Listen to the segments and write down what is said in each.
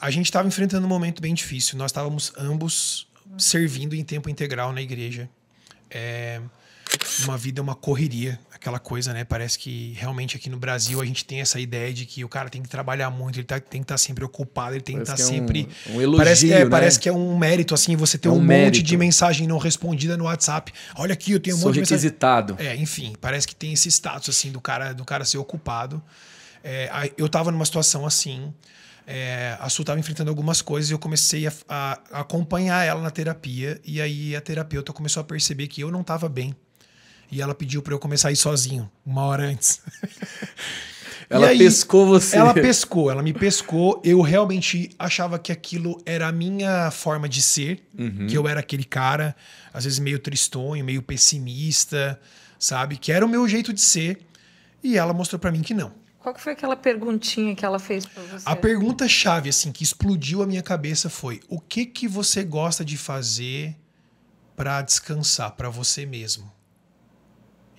a gente estava enfrentando um momento bem difícil. Nós estávamos ambos servindo em tempo integral na igreja. É uma vida, é uma correria, aquela coisa, né? Parece que realmente aqui no Brasil a gente tem essa ideia de que o cara tem que trabalhar muito, ele tá, tem que estar tá sempre ocupado, ele tem parece tá que estar tá é sempre. Um, um elogio, parece, é, né? parece que é um mérito, assim, você ter é um, um monte de mensagem não respondida no WhatsApp. Olha aqui, eu tenho um Sou monte de mensagem. É, enfim, parece que tem esse status, assim, do cara, do cara ser ocupado. É, eu tava numa situação assim é, a Su estava enfrentando algumas coisas e eu comecei a, a, acompanhar ela na terapia. E aí a terapeuta começou a perceber que eu não estava bem. E ela pediu para eu começar a ir sozinho, uma hora antes. ela aí, pescou você. Ela pescou, ela me pescou. Eu realmente achava que aquilo era a minha forma de ser, uhum. que eu era aquele cara, às vezes meio tristonho, meio pessimista, sabe? Que era o meu jeito de ser. E ela mostrou para mim que não qual que foi aquela perguntinha que ela fez para você? A pergunta chave assim que explodiu a minha cabeça foi: o que que você gosta de fazer para descansar para você mesmo?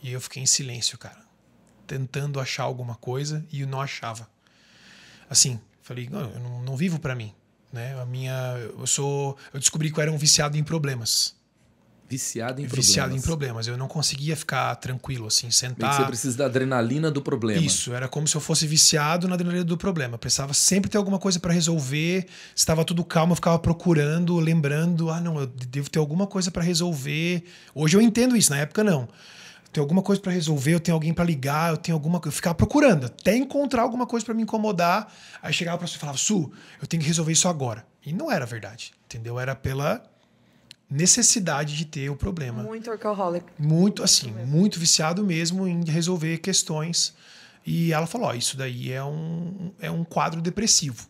E eu fiquei em silêncio, cara, tentando achar alguma coisa e eu não achava. Assim, falei, não, eu não, não vivo para mim, né? A minha, eu sou, eu descobri que eu era um viciado em problemas. Viciado em problemas. Viciado em problemas. Eu não conseguia ficar tranquilo, assim, sentado. Você precisa da adrenalina do problema. Isso, era como se eu fosse viciado na adrenalina do problema. Eu precisava sempre ter alguma coisa para resolver. Estava tudo calmo, eu ficava procurando, lembrando. Ah, não, eu devo ter alguma coisa para resolver. Hoje eu entendo isso, na época não. Tem alguma coisa para resolver, eu tenho alguém para ligar, eu tenho alguma coisa. Eu ficava procurando, até encontrar alguma coisa para me incomodar. Aí chegava para você e falava, Su, eu tenho que resolver isso agora. E não era verdade, entendeu? Era pela necessidade de ter o problema. Muito alcoholic. Muito, assim, muito, muito viciado mesmo em resolver questões. E ela falou: oh, isso daí é um, é um quadro depressivo.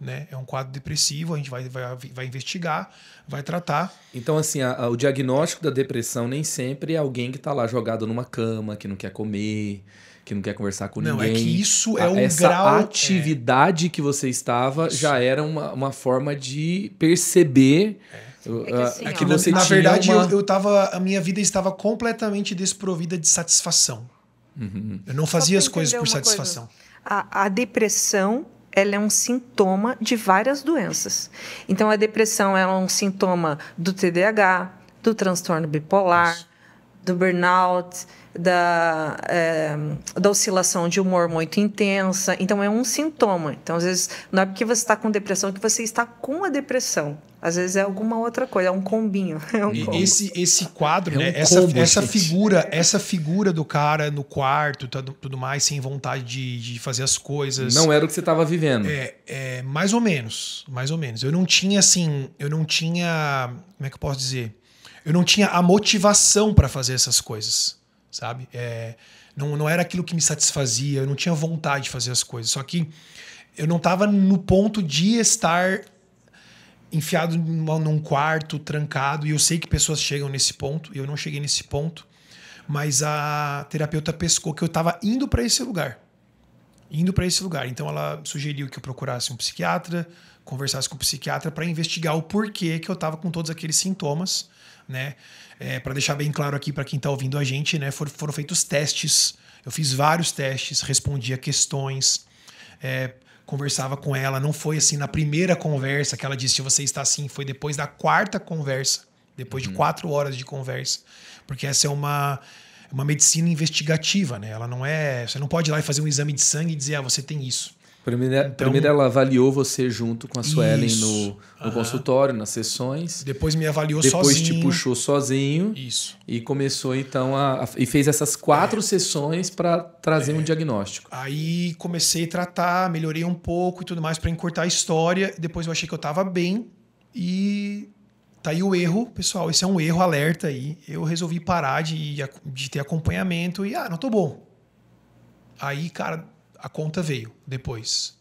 Né? É um quadro depressivo, a gente vai, vai, vai investigar, vai tratar. Então, assim, a, a, o diagnóstico da depressão nem sempre é alguém que está lá jogado numa cama, que não quer comer, que não quer conversar com não, é ninguém. Não, é que isso é um Essa grau... É. atividade é... que você estava isso. já era uma, uma forma de perceber... É é que, ah, é assim, é que você Na verdade, uma... eu, eu tava, a minha vida estava completamente desprovida de satisfação. Uhum. Eu não fazia as coisas por satisfação. Coisa. A, a depressão ela é um sintoma de várias doenças. Então, a depressão é um sintoma do TDAH, do transtorno bipolar, Isso do burnout, da, é, da oscilação de humor muito intensa. Então, é um sintoma. Então, às vezes, não é porque você está com depressão que você está com a depressão. Às vezes é alguma outra coisa, é um combinho. É um esse, esse quadro, é né? Um essa, combo, essa figura, essa figura do cara no quarto, tudo, tá, tudo mais, sem vontade de, de, fazer as coisas. Não era o que você estava vivendo. É, é, mais ou menos, mais ou menos. Eu não tinha assim, eu não tinha, como é que eu posso dizer? eu não tinha a motivação para fazer essas coisas, sabe? É, não, não era aquilo que me satisfazia, eu não tinha vontade de fazer as coisas. Só que eu não estava no ponto de estar enfiado num quarto, trancado, e eu sei que pessoas chegam nesse ponto, e eu não cheguei nesse ponto, mas a terapeuta pescou que eu estava indo para esse lugar indo para esse lugar. Então ela sugeriu que eu procurasse um psiquiatra, conversasse com o psiquiatra para investigar o porquê que eu estava com todos aqueles sintomas, né? É, para deixar bem claro aqui para quem está ouvindo a gente, né? For, foram feitos testes. Eu fiz vários testes, respondia questões, é, conversava com ela. Não foi assim na primeira conversa que ela disse você está assim. Foi depois da quarta conversa, depois uhum. de quatro horas de conversa, porque essa é uma é uma medicina investigativa, né? Ela não é. Você não pode ir lá e fazer um exame de sangue e dizer, ah, você tem isso. Primeiro, então, primeiro ela avaliou você junto com a Suelen isso, no, no uh -huh. consultório, nas sessões. Depois me avaliou depois sozinho. Depois te puxou sozinho. Isso. E começou então a, a e fez essas quatro é. sessões para trazer é. um diagnóstico. Aí comecei a tratar, melhorei um pouco e tudo mais para encurtar a história. Depois eu achei que eu estava bem e Tá aí o erro, pessoal. Esse é um erro, alerta aí. Eu resolvi parar de, de ter acompanhamento e, ah, não tô bom. Aí, cara, a conta veio depois.